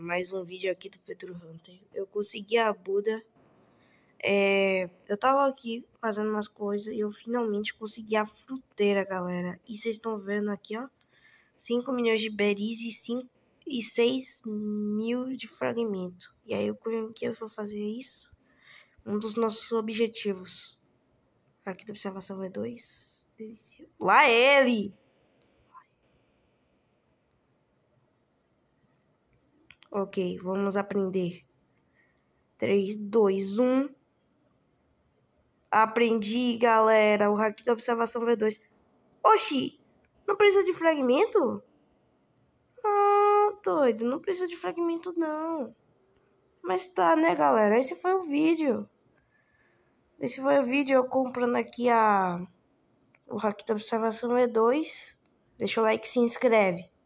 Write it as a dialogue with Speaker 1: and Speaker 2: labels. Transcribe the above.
Speaker 1: mais um vídeo aqui do Pedro Hunter. Eu consegui a Buda. É, eu tava aqui fazendo umas coisas e eu finalmente consegui a fruteira, galera. E vocês estão vendo aqui, ó. 5 milhões de berries e, 5, e 6 mil de fragmento. E aí, como que eu vou fazer é isso? Um dos nossos objetivos. Aqui da observação V2.
Speaker 2: É Lá ele!
Speaker 1: Ok, vamos aprender. 3, 2, 1. Aprendi, galera, o hack da observação V2. Oxi, não precisa de fragmento? Ah, doido, não precisa de fragmento não. Mas tá, né, galera? Esse foi o vídeo. Esse foi o vídeo eu comprando aqui a o hack da observação V2. É Deixa o like e se inscreve.